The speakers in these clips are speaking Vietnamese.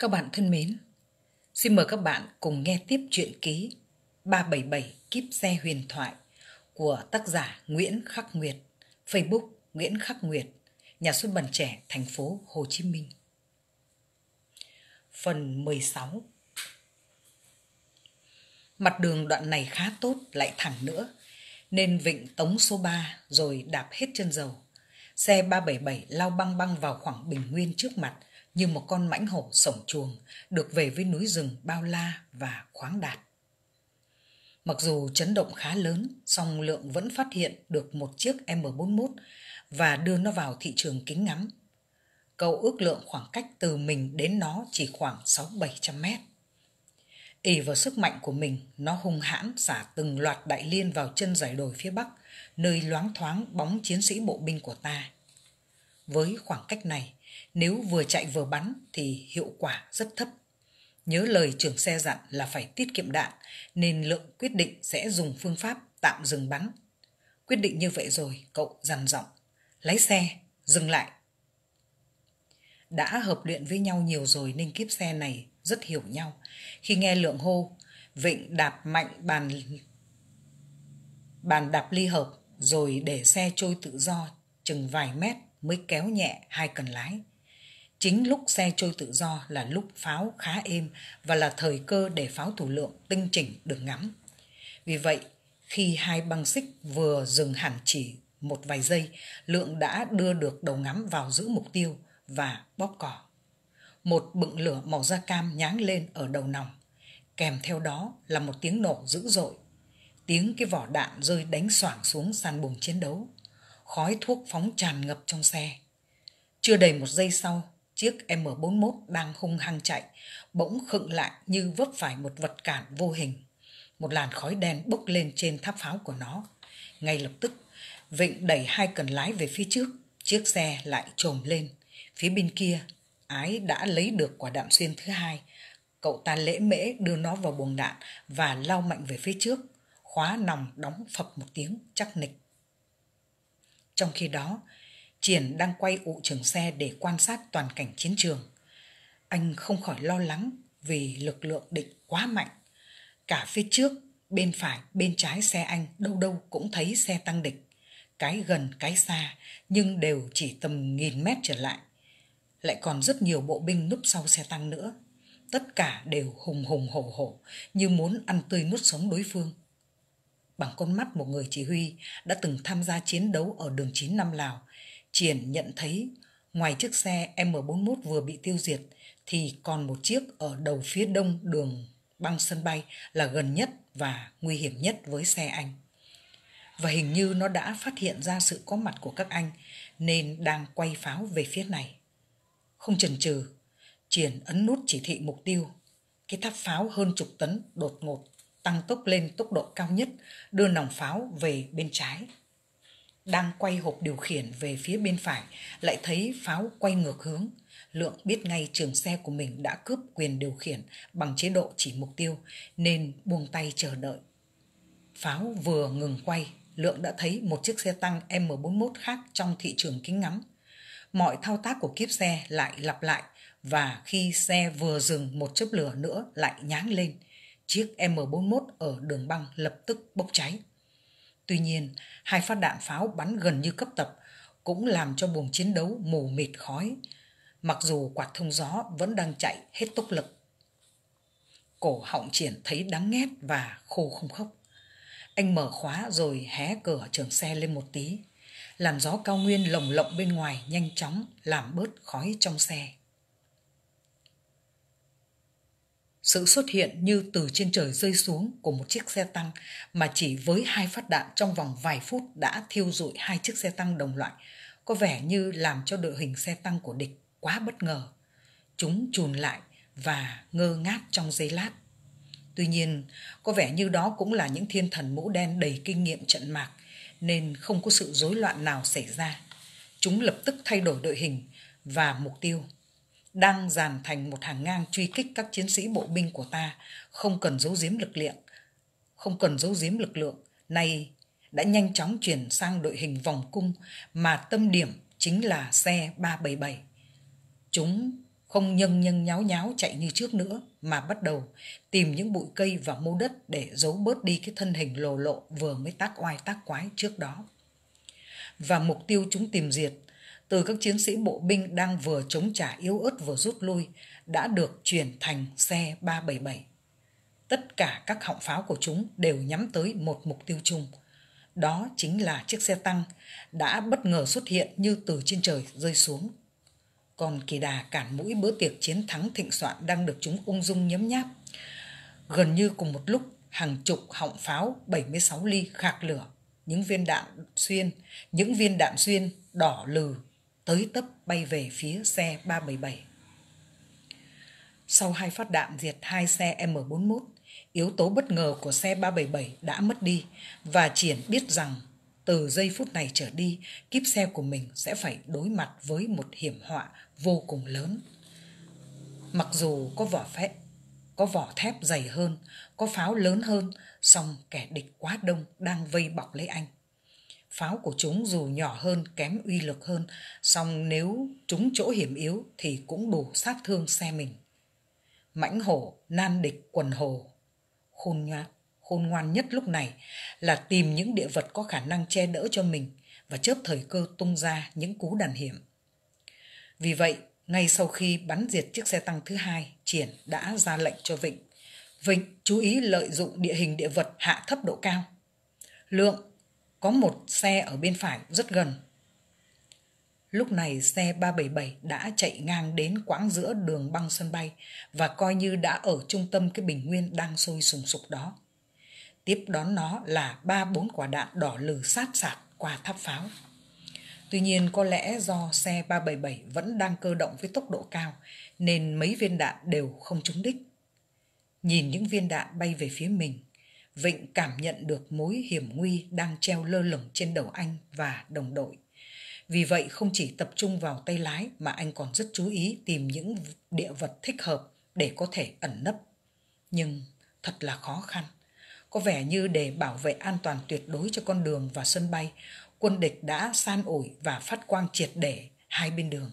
Các bạn thân mến, xin mời các bạn cùng nghe tiếp truyện ký 377 Kiếp xe huyền thoại của tác giả Nguyễn Khắc Nguyệt, Facebook Nguyễn Khắc Nguyệt, nhà xuất bản trẻ thành phố Hồ Chí Minh. Phần 16 Mặt đường đoạn này khá tốt lại thẳng nữa, nên vịnh tống số 3 rồi đạp hết chân dầu. Xe 377 lao băng băng vào khoảng bình nguyên trước mặt – như một con mãnh hổ sổng chuồng được về với núi rừng bao la và khoáng đạt. Mặc dù chấn động khá lớn, song Lượng vẫn phát hiện được một chiếc M41 và đưa nó vào thị trường kính ngắm. Cậu ước lượng khoảng cách từ mình đến nó chỉ khoảng 6-700 mét. ỉ vào sức mạnh của mình, nó hung hãn xả từng loạt đại liên vào chân giải đồi phía bắc, nơi loáng thoáng bóng chiến sĩ bộ binh của ta. Với khoảng cách này, nếu vừa chạy vừa bắn thì hiệu quả rất thấp. Nhớ lời trưởng xe dặn là phải tiết kiệm đạn nên lượng quyết định sẽ dùng phương pháp tạm dừng bắn. Quyết định như vậy rồi, cậu dằn giọng, lái xe, dừng lại. Đã hợp luyện với nhau nhiều rồi nên kiếp xe này rất hiểu nhau. Khi nghe lượng hô, Vịnh đạp mạnh bàn bàn đạp ly hợp rồi để xe trôi tự do chừng vài mét mới kéo nhẹ hai cần lái. Chính lúc xe trôi tự do là lúc pháo khá êm và là thời cơ để pháo thủ lượng tinh chỉnh được ngắm. Vì vậy, khi hai băng xích vừa dừng hẳn chỉ một vài giây, lượng đã đưa được đầu ngắm vào giữ mục tiêu và bóp cỏ. Một bựng lửa màu da cam nháng lên ở đầu nòng, kèm theo đó là một tiếng nổ dữ dội. Tiếng cái vỏ đạn rơi đánh xoảng xuống sàn bùng chiến đấu. Khói thuốc phóng tràn ngập trong xe. Chưa đầy một giây sau, Chiếc M41 đang hung hăng chạy, bỗng khựng lại như vấp phải một vật cản vô hình. Một làn khói đen bốc lên trên tháp pháo của nó. Ngay lập tức, Vịnh đẩy hai cần lái về phía trước, chiếc xe lại trồm lên. Phía bên kia, Ái đã lấy được quả đạn xuyên thứ hai. Cậu ta lễ mễ đưa nó vào buồng đạn và lao mạnh về phía trước. Khóa nòng đóng phập một tiếng chắc nịch. Trong khi đó, Triển đang quay ụ trưởng xe để quan sát toàn cảnh chiến trường. Anh không khỏi lo lắng vì lực lượng địch quá mạnh. Cả phía trước, bên phải, bên trái xe anh đâu đâu cũng thấy xe tăng địch. Cái gần, cái xa, nhưng đều chỉ tầm nghìn mét trở lại. Lại còn rất nhiều bộ binh núp sau xe tăng nữa. Tất cả đều hùng hùng hổ hổ, như muốn ăn tươi nuốt sống đối phương bằng con mắt một người chỉ huy đã từng tham gia chiến đấu ở đường 9 năm Lào Triển nhận thấy ngoài chiếc xe M41 vừa bị tiêu diệt thì còn một chiếc ở đầu phía đông đường băng sân bay là gần nhất và nguy hiểm nhất với xe anh. Và hình như nó đã phát hiện ra sự có mặt của các anh nên đang quay pháo về phía này. Không chần chừ, Triển ấn nút chỉ thị mục tiêu. Cái tháp pháo hơn chục tấn đột ngột tăng tốc lên tốc độ cao nhất, đưa nòng pháo về bên trái đang quay hộp điều khiển về phía bên phải lại thấy pháo quay ngược hướng lượng biết ngay trường xe của mình đã cướp quyền điều khiển bằng chế độ chỉ mục tiêu nên buông tay chờ đợi pháo vừa ngừng quay lượng đã thấy một chiếc xe tăng m 41 khác trong thị trường kính ngắm mọi thao tác của kiếp xe lại lặp lại và khi xe vừa dừng một chớp lửa nữa lại nháng lên chiếc m 41 ở đường băng lập tức bốc cháy Tuy nhiên, hai phát đạn pháo bắn gần như cấp tập cũng làm cho buồng chiến đấu mù mịt khói, mặc dù quạt thông gió vẫn đang chạy hết tốc lực. Cổ họng triển thấy đắng nghét và khô không khóc. Anh mở khóa rồi hé cửa trường xe lên một tí, làm gió cao nguyên lồng lộng bên ngoài nhanh chóng làm bớt khói trong xe. Sự xuất hiện như từ trên trời rơi xuống của một chiếc xe tăng mà chỉ với hai phát đạn trong vòng vài phút đã thiêu rụi hai chiếc xe tăng đồng loại, có vẻ như làm cho đội hình xe tăng của địch quá bất ngờ. Chúng chùn lại và ngơ ngác trong giây lát. Tuy nhiên, có vẻ như đó cũng là những thiên thần mũ đen đầy kinh nghiệm trận mạc, nên không có sự rối loạn nào xảy ra. Chúng lập tức thay đổi đội hình và mục tiêu đang dàn thành một hàng ngang truy kích các chiến sĩ bộ binh của ta không cần giấu giếm lực lượng không cần giấu giếm lực lượng nay đã nhanh chóng chuyển sang đội hình vòng cung mà tâm điểm chính là xe 377. Chúng không nhân nhân nháo nháo chạy như trước nữa mà bắt đầu tìm những bụi cây và mô đất để giấu bớt đi cái thân hình lồ lộ vừa mới tác oai tác quái trước đó. Và mục tiêu chúng tìm diệt từ các chiến sĩ bộ binh đang vừa chống trả yếu ớt vừa rút lui đã được chuyển thành xe 377. Tất cả các họng pháo của chúng đều nhắm tới một mục tiêu chung. Đó chính là chiếc xe tăng đã bất ngờ xuất hiện như từ trên trời rơi xuống. Còn kỳ đà cản mũi bữa tiệc chiến thắng thịnh soạn đang được chúng ung dung nhấm nháp. Gần như cùng một lúc, hàng chục họng pháo 76 ly khạc lửa, những viên đạn xuyên, những viên đạn xuyên đỏ lừ tới tấp bay về phía xe 377. Sau hai phát đạn diệt hai xe M41, yếu tố bất ngờ của xe 377 đã mất đi và Triển biết rằng từ giây phút này trở đi, kíp xe của mình sẽ phải đối mặt với một hiểm họa vô cùng lớn. Mặc dù có vỏ phép, có vỏ thép dày hơn, có pháo lớn hơn, song kẻ địch quá đông đang vây bọc lấy anh pháo của chúng dù nhỏ hơn kém uy lực hơn song nếu chúng chỗ hiểm yếu thì cũng đủ sát thương xe mình mãnh hổ nan địch quần hồ khôn ngoan khôn ngoan nhất lúc này là tìm những địa vật có khả năng che đỡ cho mình và chớp thời cơ tung ra những cú đàn hiểm vì vậy ngay sau khi bắn diệt chiếc xe tăng thứ hai triển đã ra lệnh cho vịnh vịnh chú ý lợi dụng địa hình địa vật hạ thấp độ cao lượng có một xe ở bên phải rất gần. Lúc này xe 377 đã chạy ngang đến quãng giữa đường băng sân bay và coi như đã ở trung tâm cái bình nguyên đang sôi sùng sục đó. Tiếp đón nó là ba bốn quả đạn đỏ lừ sát sạt qua tháp pháo. Tuy nhiên có lẽ do xe 377 vẫn đang cơ động với tốc độ cao nên mấy viên đạn đều không trúng đích. Nhìn những viên đạn bay về phía mình, Vịnh cảm nhận được mối hiểm nguy đang treo lơ lửng trên đầu anh và đồng đội. Vì vậy không chỉ tập trung vào tay lái mà anh còn rất chú ý tìm những địa vật thích hợp để có thể ẩn nấp. Nhưng thật là khó khăn. Có vẻ như để bảo vệ an toàn tuyệt đối cho con đường và sân bay, quân địch đã san ủi và phát quang triệt để hai bên đường.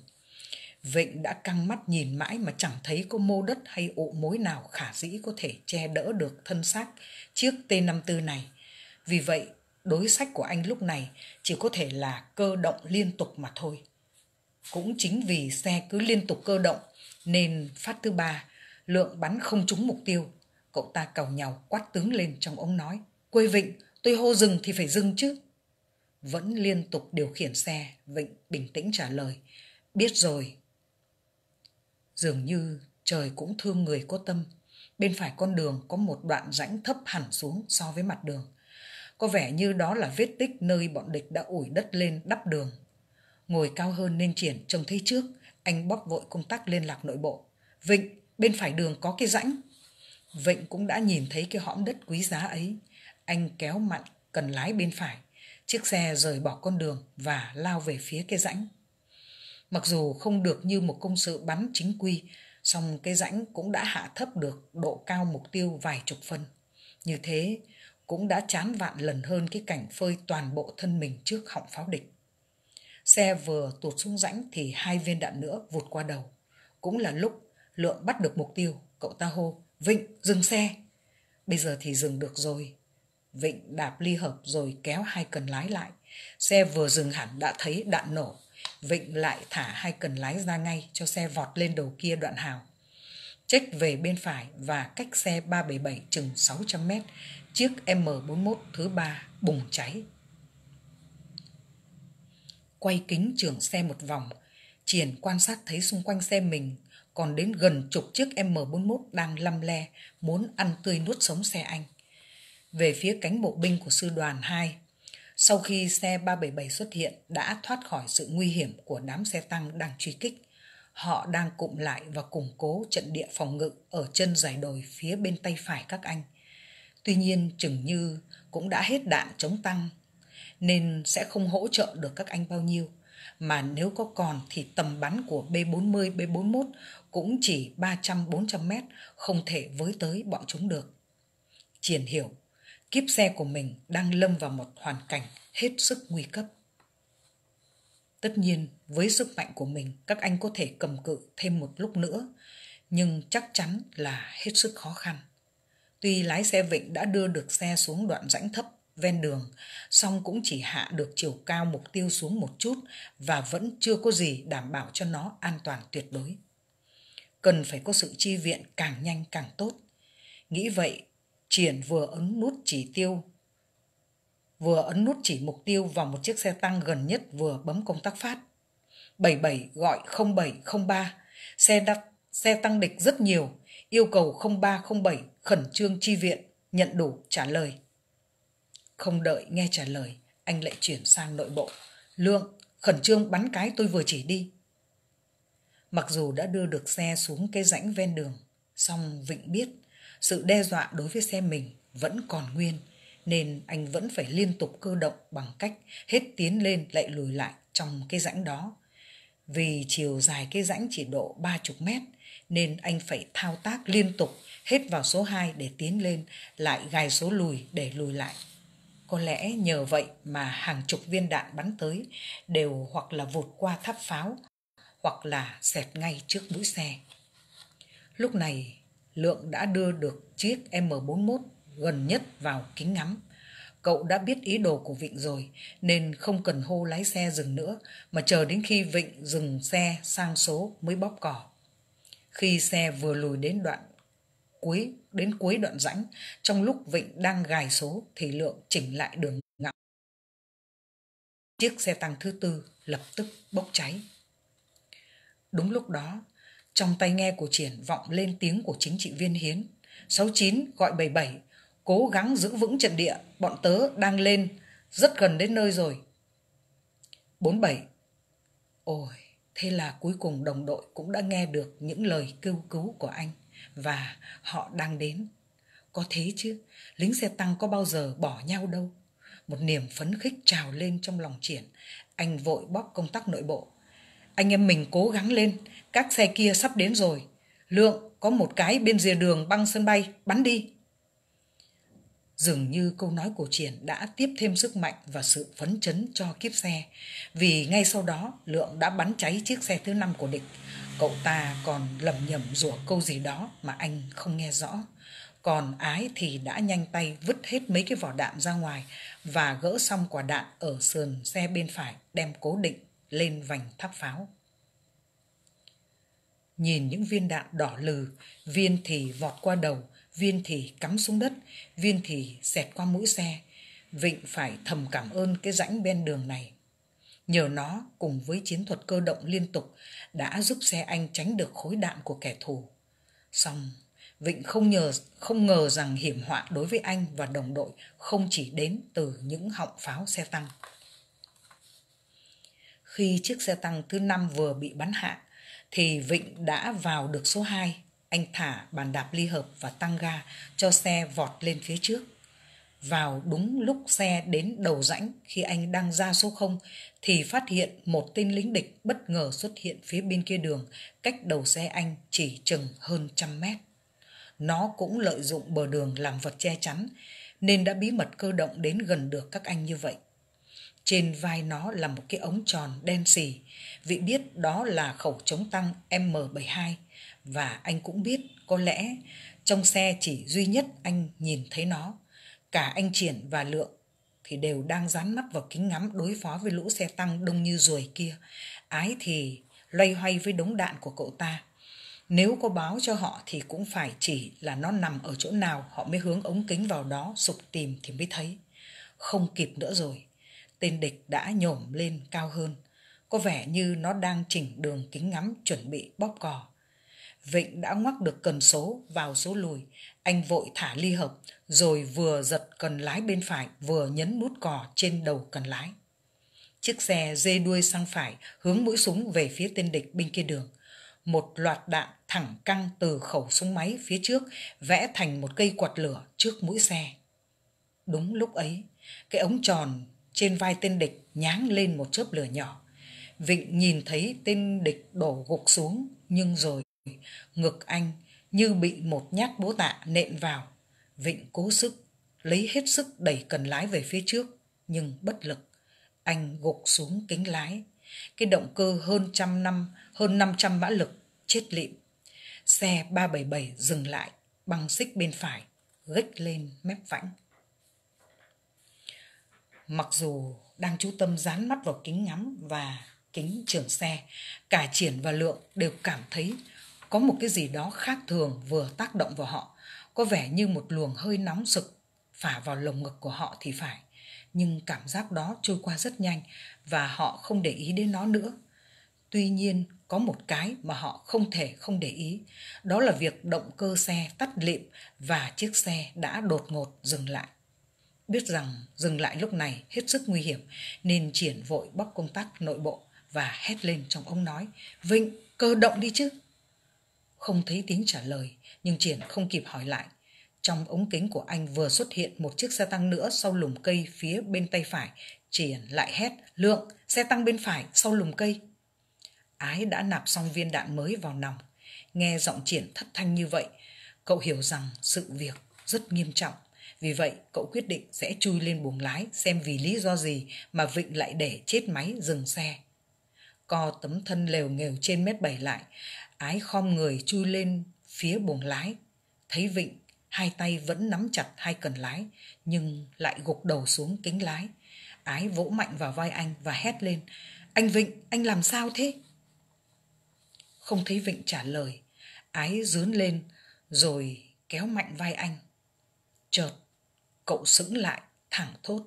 Vịnh đã căng mắt nhìn mãi mà chẳng thấy có mô đất hay ụ mối nào khả dĩ có thể che đỡ được thân xác chiếc T54 này. Vì vậy, đối sách của anh lúc này chỉ có thể là cơ động liên tục mà thôi. Cũng chính vì xe cứ liên tục cơ động nên phát thứ ba, lượng bắn không trúng mục tiêu. Cậu ta cầu nhau quát tướng lên trong ống nói. Quê Vịnh, tôi hô dừng thì phải dừng chứ. Vẫn liên tục điều khiển xe, Vịnh bình tĩnh trả lời. Biết rồi, Dường như trời cũng thương người có tâm. Bên phải con đường có một đoạn rãnh thấp hẳn xuống so với mặt đường. Có vẻ như đó là vết tích nơi bọn địch đã ủi đất lên đắp đường. Ngồi cao hơn nên triển trông thấy trước, anh bóp vội công tác liên lạc nội bộ. Vịnh, bên phải đường có cái rãnh. Vịnh cũng đã nhìn thấy cái hõm đất quý giá ấy. Anh kéo mặn cần lái bên phải. Chiếc xe rời bỏ con đường và lao về phía cái rãnh. Mặc dù không được như một công sự bắn chính quy, song cái rãnh cũng đã hạ thấp được độ cao mục tiêu vài chục phân. Như thế, cũng đã chán vạn lần hơn cái cảnh phơi toàn bộ thân mình trước họng pháo địch. Xe vừa tụt xuống rãnh thì hai viên đạn nữa vụt qua đầu. Cũng là lúc Lượng bắt được mục tiêu, cậu ta hô, Vịnh, dừng xe. Bây giờ thì dừng được rồi. Vịnh đạp ly hợp rồi kéo hai cần lái lại. Xe vừa dừng hẳn đã thấy đạn nổ. Vịnh lại thả hai cần lái ra ngay cho xe vọt lên đầu kia đoạn hào. Trách về bên phải và cách xe 377 chừng 600 mét, chiếc M41 thứ ba bùng cháy. Quay kính trưởng xe một vòng, Triển quan sát thấy xung quanh xe mình còn đến gần chục chiếc M41 đang lăm le, muốn ăn tươi nuốt sống xe anh. Về phía cánh bộ binh của sư đoàn 2, sau khi xe 377 xuất hiện đã thoát khỏi sự nguy hiểm của đám xe tăng đang truy kích. Họ đang cụm lại và củng cố trận địa phòng ngự ở chân giải đồi phía bên tay phải các anh. Tuy nhiên, chừng như cũng đã hết đạn chống tăng, nên sẽ không hỗ trợ được các anh bao nhiêu. Mà nếu có còn thì tầm bắn của B-40, B-41 cũng chỉ 300-400 mét, không thể với tới bọn chúng được. Triển hiểu kiếp xe của mình đang lâm vào một hoàn cảnh hết sức nguy cấp. Tất nhiên, với sức mạnh của mình, các anh có thể cầm cự thêm một lúc nữa, nhưng chắc chắn là hết sức khó khăn. Tuy lái xe vịnh đã đưa được xe xuống đoạn rãnh thấp ven đường, song cũng chỉ hạ được chiều cao mục tiêu xuống một chút và vẫn chưa có gì đảm bảo cho nó an toàn tuyệt đối. Cần phải có sự chi viện càng nhanh càng tốt. Nghĩ vậy, Triển vừa ấn nút chỉ tiêu vừa ấn nút chỉ mục tiêu vào một chiếc xe tăng gần nhất vừa bấm công tắc phát. 77 gọi 0703, xe đặt xe tăng địch rất nhiều, yêu cầu 0307 khẩn trương chi viện, nhận đủ trả lời. Không đợi nghe trả lời, anh lại chuyển sang nội bộ. lương khẩn trương bắn cái tôi vừa chỉ đi. Mặc dù đã đưa được xe xuống cái rãnh ven đường, song Vịnh biết sự đe dọa đối với xe mình vẫn còn nguyên, nên anh vẫn phải liên tục cơ động bằng cách hết tiến lên lại lùi lại trong cái rãnh đó. Vì chiều dài cái rãnh chỉ độ ba chục mét, nên anh phải thao tác liên tục hết vào số 2 để tiến lên, lại gài số lùi để lùi lại. Có lẽ nhờ vậy mà hàng chục viên đạn bắn tới đều hoặc là vụt qua tháp pháo, hoặc là xẹt ngay trước mũi xe. Lúc này Lượng đã đưa được chiếc M41 gần nhất vào kính ngắm. Cậu đã biết ý đồ của Vịnh rồi nên không cần hô lái xe dừng nữa mà chờ đến khi Vịnh dừng xe sang số mới bóp cỏ. Khi xe vừa lùi đến đoạn cuối đến cuối đoạn rãnh, trong lúc Vịnh đang gài số thì Lượng chỉnh lại đường ngắm. Chiếc xe tăng thứ tư lập tức bốc cháy. Đúng lúc đó, trong tay nghe của triển vọng lên tiếng của chính trị viên Hiến. 69 gọi 77, cố gắng giữ vững trận địa, bọn tớ đang lên, rất gần đến nơi rồi. 47. Ôi, thế là cuối cùng đồng đội cũng đã nghe được những lời kêu cứu của anh và họ đang đến. Có thế chứ, lính xe tăng có bao giờ bỏ nhau đâu. Một niềm phấn khích trào lên trong lòng triển, anh vội bóc công tắc nội bộ anh em mình cố gắng lên, các xe kia sắp đến rồi. Lượng, có một cái bên rìa đường băng sân bay, bắn đi. Dường như câu nói của Triển đã tiếp thêm sức mạnh và sự phấn chấn cho kiếp xe, vì ngay sau đó Lượng đã bắn cháy chiếc xe thứ năm của địch. Cậu ta còn lầm nhầm rủa câu gì đó mà anh không nghe rõ. Còn Ái thì đã nhanh tay vứt hết mấy cái vỏ đạn ra ngoài và gỡ xong quả đạn ở sườn xe bên phải đem cố định lên vành tháp pháo. Nhìn những viên đạn đỏ lừ, viên thì vọt qua đầu, viên thì cắm xuống đất, viên thì xẹt qua mũi xe. Vịnh phải thầm cảm ơn cái rãnh bên đường này. Nhờ nó cùng với chiến thuật cơ động liên tục đã giúp xe anh tránh được khối đạn của kẻ thù. Xong, Vịnh không nhờ không ngờ rằng hiểm họa đối với anh và đồng đội không chỉ đến từ những họng pháo xe tăng khi chiếc xe tăng thứ năm vừa bị bắn hạ, thì Vịnh đã vào được số 2. Anh thả bàn đạp ly hợp và tăng ga cho xe vọt lên phía trước. Vào đúng lúc xe đến đầu rãnh khi anh đang ra số 0 thì phát hiện một tên lính địch bất ngờ xuất hiện phía bên kia đường cách đầu xe anh chỉ chừng hơn trăm mét. Nó cũng lợi dụng bờ đường làm vật che chắn nên đã bí mật cơ động đến gần được các anh như vậy trên vai nó là một cái ống tròn đen xì vị biết đó là khẩu chống tăng m 72 và anh cũng biết có lẽ trong xe chỉ duy nhất anh nhìn thấy nó cả anh triển và lượng thì đều đang dán mắt vào kính ngắm đối phó với lũ xe tăng đông như ruồi kia ái thì loay hoay với đống đạn của cậu ta nếu có báo cho họ thì cũng phải chỉ là nó nằm ở chỗ nào họ mới hướng ống kính vào đó sục tìm thì mới thấy không kịp nữa rồi tên địch đã nhổm lên cao hơn. Có vẻ như nó đang chỉnh đường kính ngắm chuẩn bị bóp cò. Vịnh đã ngoắc được cần số vào số lùi. Anh vội thả ly hợp, rồi vừa giật cần lái bên phải, vừa nhấn nút cò trên đầu cần lái. Chiếc xe dê đuôi sang phải, hướng mũi súng về phía tên địch bên kia đường. Một loạt đạn thẳng căng từ khẩu súng máy phía trước, vẽ thành một cây quạt lửa trước mũi xe. Đúng lúc ấy, cái ống tròn trên vai tên địch nháng lên một chớp lửa nhỏ. Vịnh nhìn thấy tên địch đổ gục xuống, nhưng rồi ngực anh như bị một nhát bố tạ nện vào. Vịnh cố sức, lấy hết sức đẩy cần lái về phía trước, nhưng bất lực. Anh gục xuống kính lái. Cái động cơ hơn trăm năm, hơn 500 mã lực, chết lịm. Xe 377 dừng lại, bằng xích bên phải, gách lên mép vãnh mặc dù đang chú tâm dán mắt vào kính ngắm và kính trưởng xe cả triển và lượng đều cảm thấy có một cái gì đó khác thường vừa tác động vào họ có vẻ như một luồng hơi nóng sực phả vào lồng ngực của họ thì phải nhưng cảm giác đó trôi qua rất nhanh và họ không để ý đến nó nữa tuy nhiên có một cái mà họ không thể không để ý đó là việc động cơ xe tắt lịm và chiếc xe đã đột ngột dừng lại biết rằng dừng lại lúc này hết sức nguy hiểm nên triển vội bóc công tắc nội bộ và hét lên trong ống nói vịnh cơ động đi chứ không thấy tiếng trả lời nhưng triển không kịp hỏi lại trong ống kính của anh vừa xuất hiện một chiếc xe tăng nữa sau lùm cây phía bên tay phải triển lại hét lượng xe tăng bên phải sau lùm cây ái đã nạp xong viên đạn mới vào nòng nghe giọng triển thất thanh như vậy cậu hiểu rằng sự việc rất nghiêm trọng vì vậy, cậu quyết định sẽ chui lên buồng lái xem vì lý do gì mà Vịnh lại để chết máy dừng xe. Co tấm thân lều nghều trên mét bảy lại, ái khom người chui lên phía buồng lái. Thấy Vịnh, hai tay vẫn nắm chặt hai cần lái, nhưng lại gục đầu xuống kính lái. Ái vỗ mạnh vào vai anh và hét lên, anh Vịnh, anh làm sao thế? Không thấy Vịnh trả lời, ái dướn lên rồi kéo mạnh vai anh. Chợt Cậu sững lại, thẳng thốt.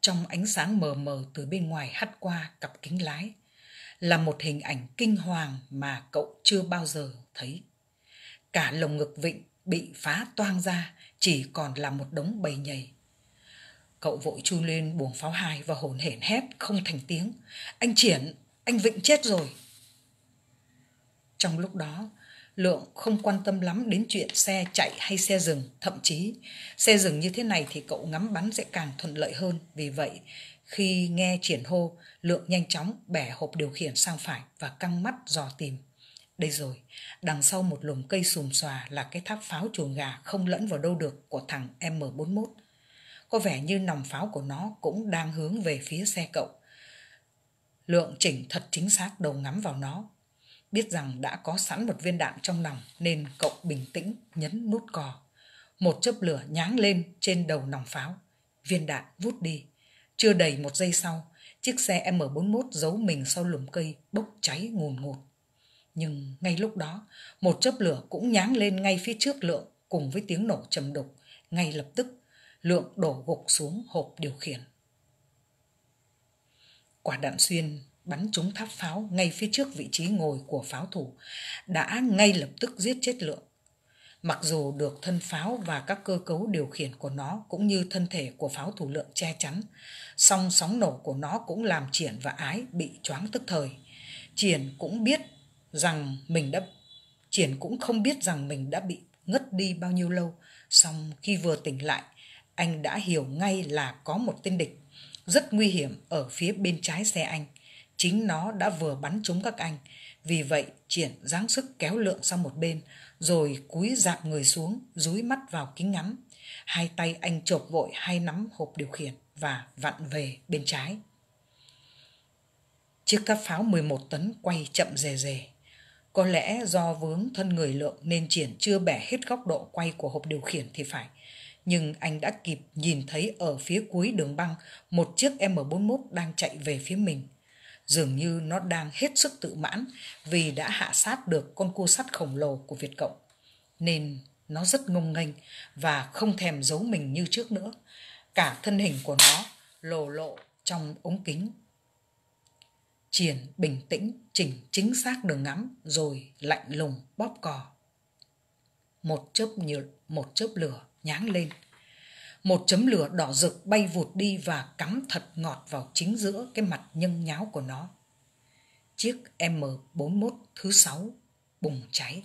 Trong ánh sáng mờ mờ từ bên ngoài hắt qua cặp kính lái là một hình ảnh kinh hoàng mà cậu chưa bao giờ thấy. Cả lồng ngực vịnh bị phá toang ra chỉ còn là một đống bầy nhầy. Cậu vội chui lên buồng pháo hai và hồn hển hét không thành tiếng. Anh Triển, anh Vịnh chết rồi. Trong lúc đó, lượng không quan tâm lắm đến chuyện xe chạy hay xe dừng thậm chí xe dừng như thế này thì cậu ngắm bắn sẽ càng thuận lợi hơn vì vậy khi nghe triển hô lượng nhanh chóng bẻ hộp điều khiển sang phải và căng mắt dò tìm đây rồi đằng sau một lùm cây xùm xòa là cái tháp pháo chuồng gà không lẫn vào đâu được của thằng m 41 có vẻ như nòng pháo của nó cũng đang hướng về phía xe cậu lượng chỉnh thật chính xác đầu ngắm vào nó Biết rằng đã có sẵn một viên đạn trong lòng nên cậu bình tĩnh nhấn nút cò. Một chớp lửa nháng lên trên đầu nòng pháo. Viên đạn vút đi. Chưa đầy một giây sau, chiếc xe M41 giấu mình sau lùm cây bốc cháy ngùn ngụt. Nhưng ngay lúc đó, một chớp lửa cũng nháng lên ngay phía trước Lượng cùng với tiếng nổ trầm đục. Ngay lập tức, Lượng đổ gục xuống hộp điều khiển. Quả đạn xuyên bắn trúng tháp pháo ngay phía trước vị trí ngồi của pháo thủ, đã ngay lập tức giết chết lượng. Mặc dù được thân pháo và các cơ cấu điều khiển của nó cũng như thân thể của pháo thủ lượng che chắn, song sóng nổ của nó cũng làm Triển và Ái bị choáng tức thời. Triển cũng biết rằng mình đã Triển cũng không biết rằng mình đã bị ngất đi bao nhiêu lâu, song khi vừa tỉnh lại, anh đã hiểu ngay là có một tên địch rất nguy hiểm ở phía bên trái xe anh chính nó đã vừa bắn trúng các anh vì vậy triển giáng sức kéo lượng sang một bên rồi cúi dạng người xuống dúi mắt vào kính ngắm hai tay anh chộp vội hai nắm hộp điều khiển và vặn về bên trái chiếc cáp pháo 11 tấn quay chậm rề rề có lẽ do vướng thân người lượng nên triển chưa bẻ hết góc độ quay của hộp điều khiển thì phải nhưng anh đã kịp nhìn thấy ở phía cuối đường băng một chiếc M41 đang chạy về phía mình dường như nó đang hết sức tự mãn vì đã hạ sát được con cua sắt khổng lồ của Việt Cộng. Nên nó rất ngông nghênh và không thèm giấu mình như trước nữa. Cả thân hình của nó lồ lộ trong ống kính. Triển bình tĩnh chỉnh chính xác đường ngắm rồi lạnh lùng bóp cò. Một chớp như một chớp lửa nháng lên một chấm lửa đỏ rực bay vụt đi và cắm thật ngọt vào chính giữa cái mặt nhân nháo của nó. Chiếc M41 thứ sáu bùng cháy.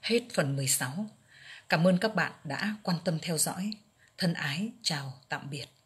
Hết phần 16. Cảm ơn các bạn đã quan tâm theo dõi. Thân ái, chào, tạm biệt.